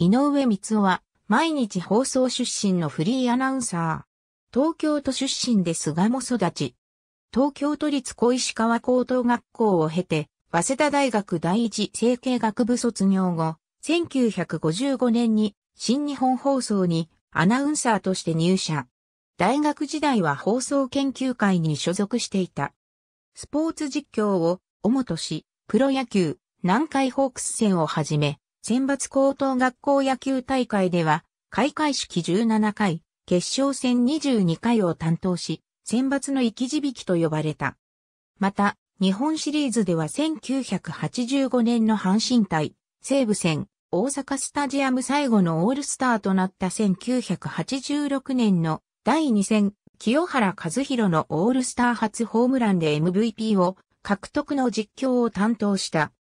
井上光雄は、毎日放送出身のフリーアナウンサー。東京都出身で菅も育ち。東京都立小石川高等学校を経て、早稲田大学第一整形学部卒業後、1955年に新日本放送にアナウンサーとして入社。大学時代は放送研究会に所属していた。スポーツ実況を主とし、プロ野球、南海ホークス戦をはじめ、選抜高等学校野球大会では、開会式17回、決勝戦22回を担当し、選抜の生き字引と呼ばれた。また、日本シリーズでは1985年の阪神対、西武戦、大阪スタジアム最後のオールスターとなった1986年の第2戦、清原和弘のオールスター初ホームランで MVP を獲得の実況を担当した。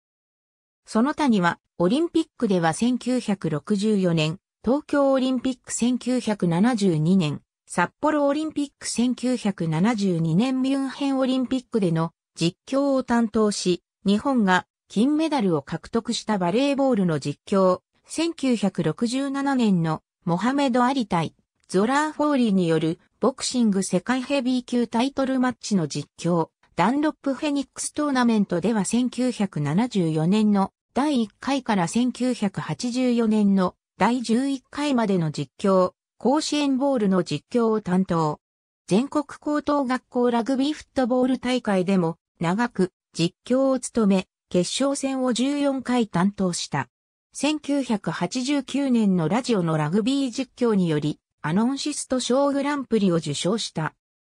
その他にはオリンピックでは1964年、東京オリンピック1972年、札幌オリンピック1972年ミュンヘンオリンピックでの実況を担当し、日本が金メダルを獲得したバレーボールの実況、1967年のモハメド・アリ対ゾラー・フォーリーによるボクシング世界ヘビー級タイトルマッチの実況、ダンロップ・フェニックストーナメントでは1974年の第1回から1984年の第11回までの実況、甲子園ボールの実況を担当。全国高等学校ラグビーフットボール大会でも長く実況を務め、決勝戦を14回担当した。1989年のラジオのラグビー実況により、アノンシスト賞グランプリを受賞した。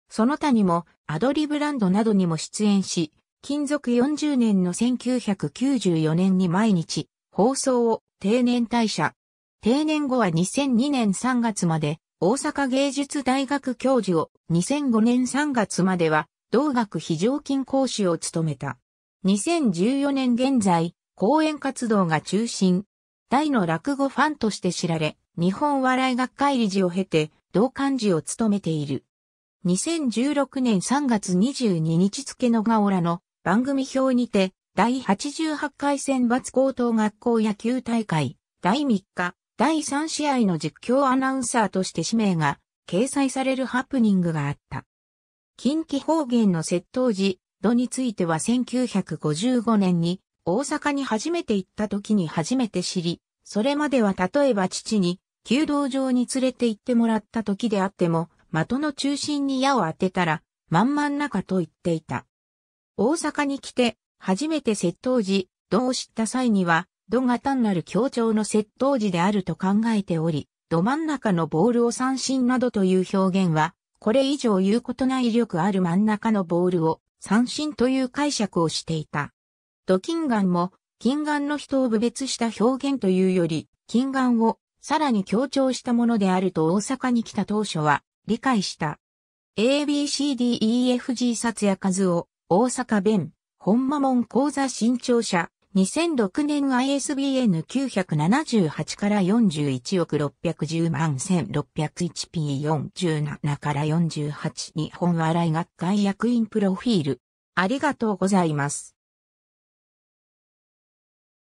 その他にも、アドリブランドなどにも出演し、勤続40年の1994年に毎日、放送を定年退社。定年後は2002年3月まで、大阪芸術大学教授を、2005年3月までは、同学非常勤講師を務めた。2014年現在、講演活動が中心。大の落語ファンとして知られ、日本笑い学会理事を経て、同幹事を務めている。2016年3月22日付のガオラの番組表にて、第88回選抜高等学校野球大会、第3日、第3試合の実況アナウンサーとして氏名が掲載されるハプニングがあった。近畿方言の窃盗時、度については1955年に大阪に初めて行った時に初めて知り、それまでは例えば父に、弓道場に連れて行ってもらった時であっても、的の中心に矢を当てたら、まんまん中と言っていた。大阪に来て、初めて窃盗時、度を知った際には、度が単なる強調の窃盗時であると考えており、ど真ん中のボールを三振などという表現は、これ以上言うことない威力ある真ん中のボールを三振という解釈をしていた。ド金眼も、金眼の人を侮蔑した表現というより、金眼をさらに強調したものであると大阪に来た当初は理解した。ABCDEFG 札や数を大阪弁、本間門講座新潮社、2006年 ISBN 978から41億610万 1601P47 から48日本笑い学会役員プロフィール。ありがとうございます。